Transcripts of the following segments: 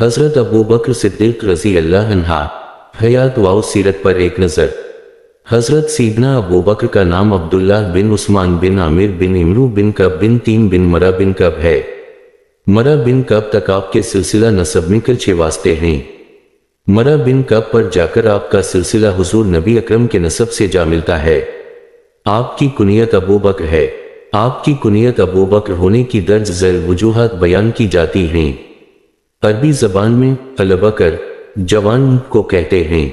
हजरत अबू बकर सिद्दीक रजी अल्लाह हयात वाउ सीरत पर एक नज़र हजरत सीदना अबू बकर का नाम अब्दुल्ला बिन उस्मान बिन आमिर बिन इमरू बिन कब बिन तीन बिन मरा बिन कब है मरा बिन कब तक आपके सिलसिला नसब में कर वास्ते हैं मरा बिन कब पर जाकर आपका सिलसिला हुजूर नबी अकरम के नसब से जा मिलता है आपकी कुनियत अबू बकर है आपकी कुनियत अबू बकर होने की दर्ज जर वजूहत बयान की जाती हैं अरबी जबान में अलबकर जवान को कहते हैं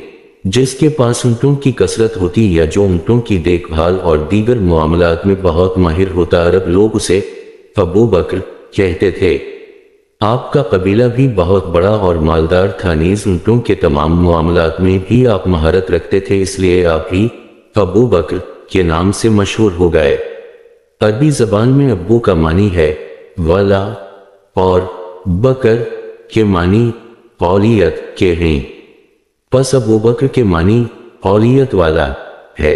जिसके पास ऊँटों की कसरत होती या जो ऊँटों की देखभाल और दीगर मामला में बहुत माहिर होता अरब लोग उसे अबू बकर कहते थे आपका कबीला भी बहुत बड़ा और मालदार था नीज ऊँटों के तमाम मामला में भी आप महारत रखते थे इसलिए आप ही अबू बकर के नाम से मशहूर हो गए अरबी जबान में अबू का मानी है वाला और बकर के मानी कौलियत के हैं बस अब बकर के मानी कौलियत वाला है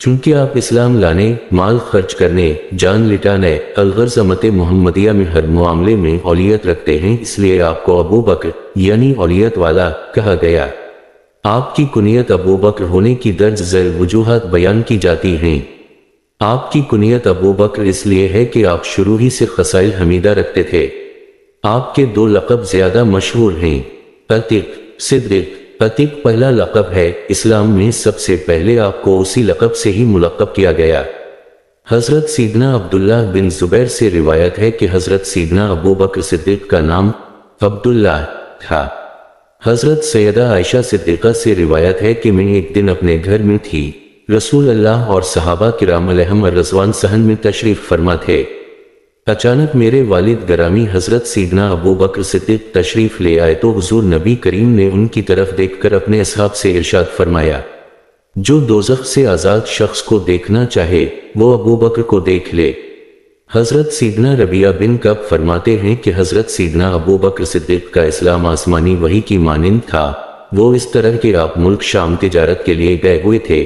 चूंकि आप इस्लाम लाने माल खर्च करने जान लिटाने अलगर्ज अमत मोहम्मदिया में हर मामले में औलियत रखते हैं इसलिए आपको अबू बकर यानी औलियत वाला कहा गया आपकी कुनियत अबू बकर होने की दर्ज जर वजूहत बयान की जाती हैं आपकी कुनियत अबू बकर इसलिए है कि आप शुरू ही से खसाइल हमीदा रखते थे आपके दो लकब ज्यादा मशहूर हैं कतिक सिद्दीक कतिक पहला लकब है इस्लाम में सबसे पहले आपको उसी लकब से ही मुलकब किया गया हजरत सीदना अब्दुल्ला बिन जुबैर से रिवायत है कि हजरत सीदना अबू बकर सिद्दीक का नाम अब्दुल्ला था हजरत सैदा आयशा सिद्दीका से रिवायत है कि मैं एक दिन अपने घर में थी रसूल अल्लाह और सहाबा किराम रजवान सहन में तशरीफ फरमा थे अचानक मेरे वालिद गरामी हजरत सीडना अबू बकर सिद्दीक तशरीफ ले आए तो हजूर नबी करीम ने उनकी तरफ देखकर अपने असहाब से इरशाद फरमाया जो दोजख से आज़ाद शख्स को देखना चाहे वो अबू बकर को देख ले हजरत सीडना रबिया बिन कब फरमाते हैं कि हजरत सीडना अबू बकर सिद्दीक का इस्लाम आसमानी वही की मानंद था वो इस तरह के आप मुल्क शाम तजारत के लिए गए हुए थे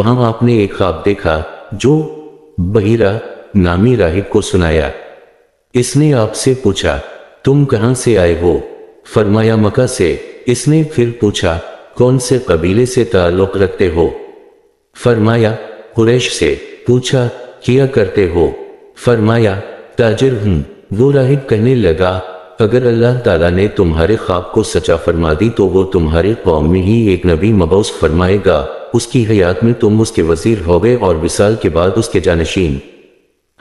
वहां आपने एक ख्वाब देखा जो बहिरा नामी राहिब को सुनाया इसने आपसे पूछा तुम कहां से आए हो फरमाया मका से इसने फिर पूछा कौन से कबीले से ताल्लुक रखते हो फरमाया कुरैश से पूछा किया करते हो फरमाया ताजिर हूं वो राहिब कहने लगा अगर अल्लाह ताला ने तुम्हारे ख्वाब को सचा फरमा दी तो वो तुम्हारे कौम में ही एक नबी मबूस फरमाएगा उसकी हयात में तुम उसके वजीर हो गए और विसाल के बाद उसके जानशीन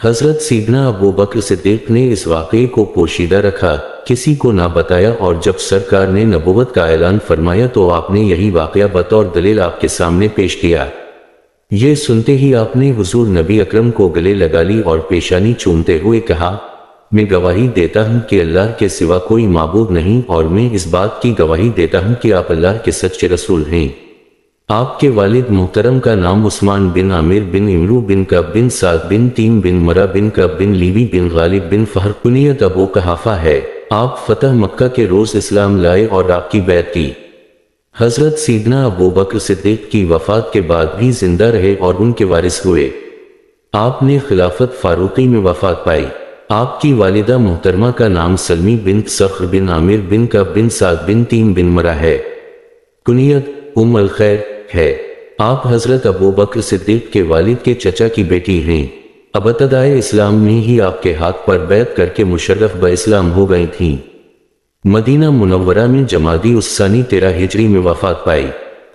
हजरत सीधना अबू बकर सिद्दीक ने इस वाक़े को पोशीदा रखा किसी को ना बताया और जब सरकार ने नबूवत का ऐलान फरमाया तो आपने यही वाक़ बतौर दलील आपके सामने पेश किया ये सुनते ही आपने हजूर नबी अकरम को गले लगा ली और पेशानी चूमते हुए कहा मैं गवाही देता हूँ कि अल्लाह के सिवा कोई मबूद नहीं और मैं इस बात की गवाही देता हूँ कि आप अल्लाह के सच्चे रसूल हैं आपके वालिद मोहतरम का नाम उस्मान बिन आमिर बिन इमरू बिन का बिन साद बिन तीम बिन मरा बिन का बिन लीवी बिन गालिब बिन फहर कुनियत अबू कहाफा है आप फतह मक्का के रोज इस्लाम लाए और आपकी बैत की हजरत सीदना अबू बकर सिद्दीक की वफात के बाद भी जिंदा रहे और उनके वारिस हुए आपने खिलाफत फारूकी में वफात पाई आपकी वालिदा मोहतरमा का नाम सलमी बिन सख्र बिन आमिर बिन का बिन साद बिन तीम बिन मरा है कुनियत उम अल खैर है आप हजरत अबू बकर सिद्दीक के वालिद के चचा की बेटी हैं अबतदाए इस्लाम में ही आपके हाथ पर बैत करके मुशर्रफ ब इस्लाम हो गई थी मदीना मुनवरा में जमादी उस्सानी तेरह हिजरी में वफात पाई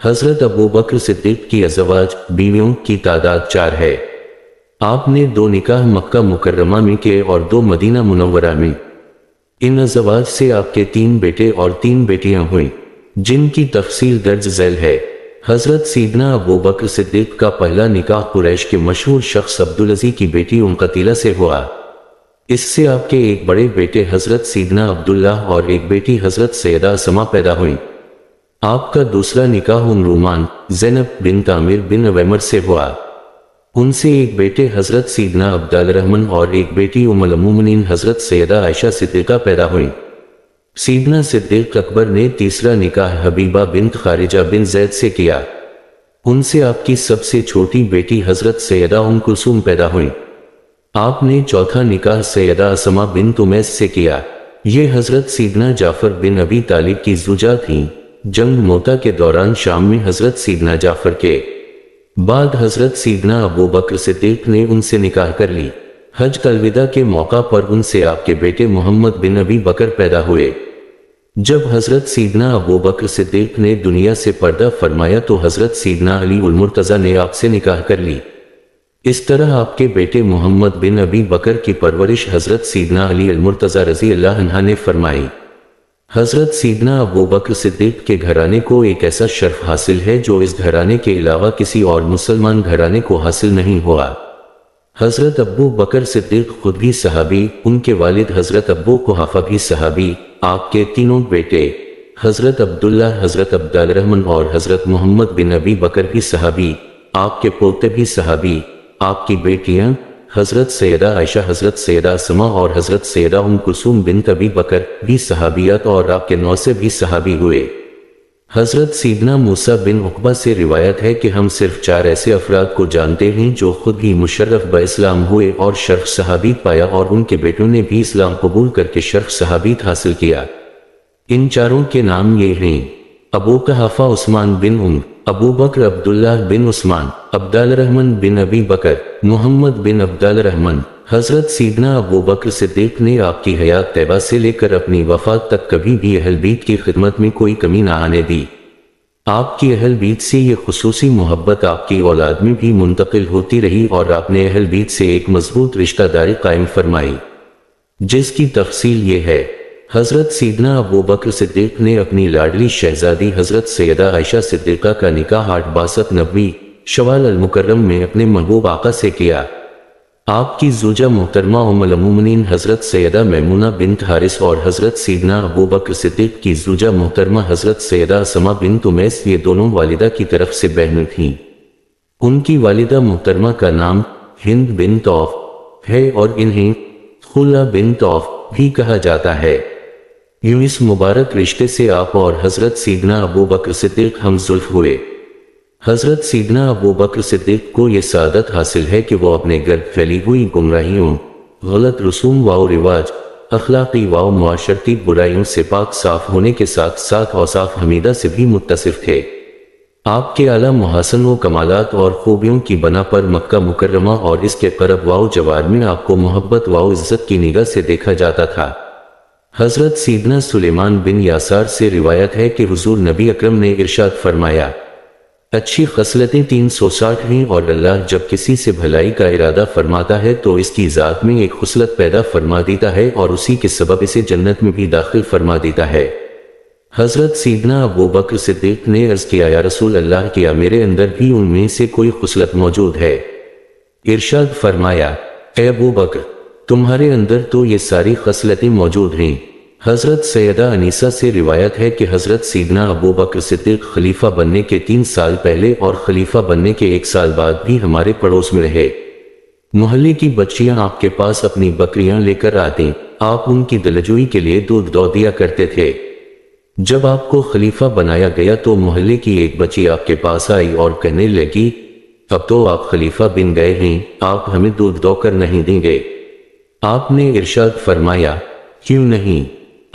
हजरत अबू बकर सिद्दीक की अजवाज बीवियों की तादाद चार है आपने दो निकाह मक्का मुकर्रमा में किए और दो मदीना मुनवरा में इन अजवाज से आपके तीन बेटे और तीन बेटियां हुई जिनकी तफसील दर्ज जैल है हजरत सीदना अबू बकर सिद्दीक का पहला निकाह कुरैश के मशहूर शख्स अब्दुल अजी की बेटी उमकतीला से हुआ इससे आपके एक बड़े बेटे हजरत सीदना अब्दुल्ला और एक बेटी हजरत सैदा समा पैदा हुई आपका दूसरा निकाह उन रोमान जैनब बिन तामिर बिन वैमर से हुआ उनसे एक बेटे हजरत सीदना अब्दाल रहमन और एक बेटी उमलमुमनिन हजरत सैदा आयशा सिद्दीका पैदा हुई सीधना सिद्दीक अकबर ने तीसरा निकाह हबीबा बिन खारिजा बिन जैद से किया उनसे आपकी सबसे छोटी बेटी हजरत सैदा उम कुसुम पैदा हुई आपने चौथा निकाह सैदा असमा बिन तुमैस से किया ये हजरत सीदना जाफर बिन अबी तालिब की जुजा थी जंग मोता के दौरान शाम में हजरत सीदना जाफर के बाद हजरत सीदना अबू बकर सिद्दीक ने उनसे निकाह कर ली हज कलविदा के मौका पर उनसे आपके बेटे मोहम्मद बिन अबी बकर पैदा हुए जब हजरत सीदना अबू बकर सिद्दीक ने दुनिया से पर्दा फरमाया तो हजरत सीदना अली उलमरतजा ने आपसे निकाह कर ली इस तरह आपके बेटे मोहम्मद बिन अबी बकर की परवरिश हजरत सीदना अली अलमुर्तजा रजी अल्लाह ने फरमाई हजरत सीदना अबू बकर सिद्दीक के घराने को एक ऐसा शर्फ हासिल है जो इस घराने के अलावा किसी और मुसलमान घराने को हासिल नहीं हुआ हजरत अबू बकर सिद्दीक खुद भी सहाबी उनके वालिद हजरत अब्बू कुहाफा भी सहाबी आपके तीनों बेटे हजरत अब्दुल्ला हजरत अब्दालरहमन और हजरत मोहम्मद बिन अबी बकर भी सहाबी आपके पोते भी सहाबी आपकी बेटियां हजरत सैदा आयशा हजरत सैदा समा और हजरत सैदा उम कुसुम बिन तबी बकर भी सहाबियत और आपके नौसे भी सहाबी हुए हजरत सीदना मूसा बिन उकबा से रिवायत है कि हम सिर्फ चार ऐसे अफराद को जानते हैं जो खुद ही मुशर्रफ ब इस्लाम हुए और शर्फ सहाबीत पाया और उनके बेटों ने भी इस्लाम कबूल करके शर्फ सहाबीत हासिल किया इन चारों के नाम ये हैं अबू कहाफा उस्मान बिन उम अबू बकर अब्दुल्ला बिन उस्मान अब्दाल रहमन बिन अबी बकर मोहम्मद बिन अब्दाल रहमन हजरत सीदना अबू बकर सिद्दीक ने आपकी हयात तैबा से लेकर अपनी वफात तक कभी भी अहल बीत की खिदमत में कोई कमी ना आने दी आपकी अहल बीत से ये खसूसी मोहब्बत आपकी औलाद में भी मुंतकिल होती रही और आपने अहल बीत से एक मजबूत रिश्तेदारी कायम फरमाई जिसकी तफसील ये है हजरत सीदना अबू बकर सिद्दीक ने अपनी लाडली शहजादी हजरत सैदा आयशा सिद्दीका का निकाह आठ बासठ नबी शवाल अलमुकर्रम में अपने महबूब आका से किया आपकी जुजा मुहतरमा उमलमुमनिन हज़रत सैदा मैमुना बिन हारिस और हज़रत सीदना अबू बकर सिद्दीक की जुजा मुहतरमा हज़रत सैदा समा बिन तुमैस ये दोनों वालिदा की तरफ से बहन थीं उनकी वालिदा मोहतरमा का नाम हिंद बिन तौफ है और इन्हें खुला बिन तौफ भी कहा जाता है यूं इस मुबारक रिश्ते से आप और हज़रत सीदना अबू बकर सिद्दीक हमजुल्फ हुए हजरत सीदना अबू बकर सिद्दीक को यह सदत हासिल है कि वो अपने गर्द फैली हुई गुमराहियों गलत रसूम वाओ रिवाज अखलाकी वाओ माशरती बुराइयों से पाक साफ होने के साथ साथ औसाफ हमीदा से भी मुतसर थे आपके अला महासन व कमालत और खूबियों की बना पर मक्का मुकरमा और इसके करब वाओ जवाब में आपको मोहब्बत वाओ इज्जत की निगाह से देखा जाता था हजरत सीदना सुलेमान बिन यासार से रिवायत है कि हजूर नबी अक्रम ने इर्शाद फरमाया अच्छी खसलतें तीन सौ साठ हैं और अल्लाह जब किसी से भलाई का इरादा फरमाता है तो इसकी ज़ात में एक खसलत पैदा फरमा देता है और उसी के सबब इसे जन्नत में भी दाखिल फरमा देता है हजरत सीदना अबू बकर सिद्दीक ने अर्ज किया या रसूल अल्लाह किया मेरे अंदर भी उनमें से कोई खसलत मौजूद है इरशाद फरमाया अबू बकर तुम्हारे अंदर तो ये सारी खसलतें मौजूद हैं हजरत सैदा अनीसा से रिवायत है कि हजरत सीदना अबू बकर सिद्दीक खलीफा बनने के तीन साल पहले और खलीफा बनने के एक साल बाद भी हमारे पड़ोस में रहे मोहल्ले की बच्चियां आपके पास अपनी बकरियां लेकर आती आप उनकी दिलजोई के लिए दूध दौ दिया करते थे जब आपको खलीफा बनाया गया तो मोहल्ले की एक बच्ची आपके पास आई और कहने लगी अब तो आप खलीफा बिन गए हैं आप हमें दूध दौकर नहीं देंगे आपने इर्शाद फरमाया क्यों नहीं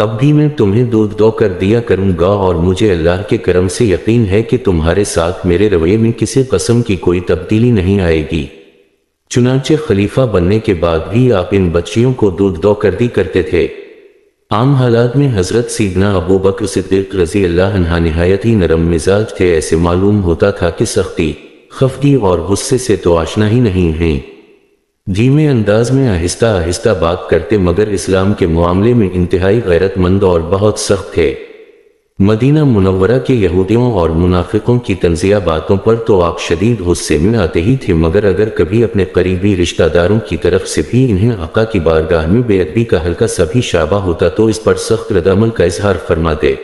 अब भी मैं तुम्हें दूध दो कर दिया करूंगा और मुझे अल्लाह के करम से यकीन है कि तुम्हारे साथ मेरे रवैये में किसी कसम की कोई तब्दीली नहीं आएगी चुनाचे खलीफा बनने के बाद भी आप इन बच्चियों को दूध दो कर दी करते थे आम हालात में हजरत सीदना अबू बकर सिद्दीक रजी अल्लाह नहायत ही नरम मिजाज थे ऐसे मालूम होता था कि सख्ती खफगी और गुस्से से तो आशना ही नहीं है धीमे अंदाज में आहिस्ता आहिस्ता बात करते मगर इस्लाम के मामले में इंतहाई गैरतमंद और बहुत सख्त थे मदीना मुनवरा के यहूदियों और मुनाफिकों की तंजिया बातों पर तो आप शदीद गुस्से में आते ही थे मगर अगर कभी अपने करीबी रिश्तेदारों की तरफ से भी इन्हें आका की बारगाह में बेअबी का हल्का सभी शाबा होता तो इस पर सख्त रदामल का इजहार फरमाते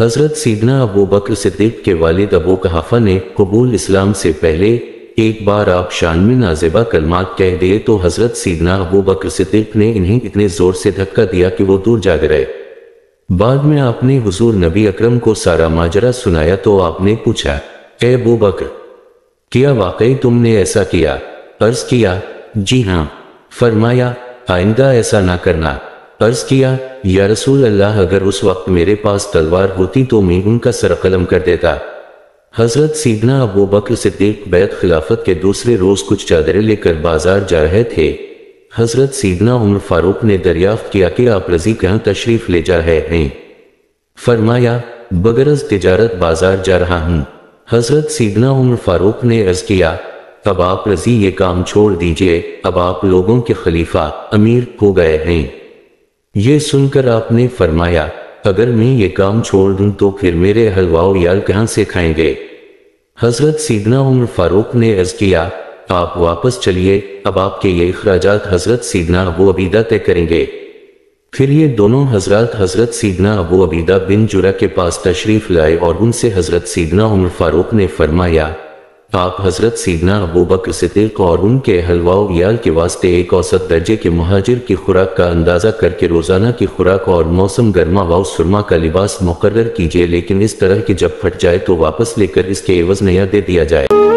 हजरत सीदना अबू बकर सिद्दीक के वालिद अबू कहाफा ने कबूल इस्लाम से पहले एक बार आप शान में नाजेबा कलमात कह दिए तो हजरत सीदना अबू बकर सिद्दीक ने इन्हें इतने जोर से धक्का दिया कि वो दूर जाग रहे बाद में आपने हुजूर नबी अकरम को सारा माजरा सुनाया तो आपने पूछा ए अबू बकर क्या वाकई तुमने ऐसा किया अर्ज किया जी हाँ फरमाया आइंदा ऐसा ना करना अर्ज किया या रसूल अल्लाह अगर उस वक्त मेरे पास तलवार होती तो मैं उनका सर कलम कर देता हजरत सीदना अबू बकर सिद्दीक बैत खिलाफत के दूसरे रोज कुछ चादरें लेकर बाजार जा रहे थे हजरत सीदना उम्र फारूक ने दरियाफ्त किया कि आप रजी कहाँ तशरीफ ले जा रहे हैं फरमाया बगरज तजारत बाजार जा रहा हूँ हजरत सीदना उम्र फारूक ने अर्ज किया अब आप रजी ये काम छोड़ दीजिए अब आप लोगों के खलीफा अमीर हो गए हैं ये सुनकर आपने फरमाया अगर मैं ये काम छोड़ दूं तो फिर मेरे हलवाओ यार कहां से खाएंगे हजरत सीदना उमर फारूक ने अर्ज किया आप वापस चलिए अब आपके ये अखराज हजरत सीदना अबू अबीदा तय करेंगे फिर ये दोनों हजरत हजरत सीदना अबू अबीदा बिन जुरा के पास तशरीफ लाए और उनसे हजरत सीदना उमर फारूक ने फरमाया आप हजरत सीदना अबू बकर सिद्दीक और उनके हलवाओं याल के वास्ते एक औसत दर्जे के महाजिर की खुराक का अंदाजा करके रोजाना की खुराक और मौसम गर्मा व सुरमा का लिबास मुकर कीजिए लेकिन इस तरह की जब फट जाए तो वापस लेकर इसके एवज नया दे दिया जाए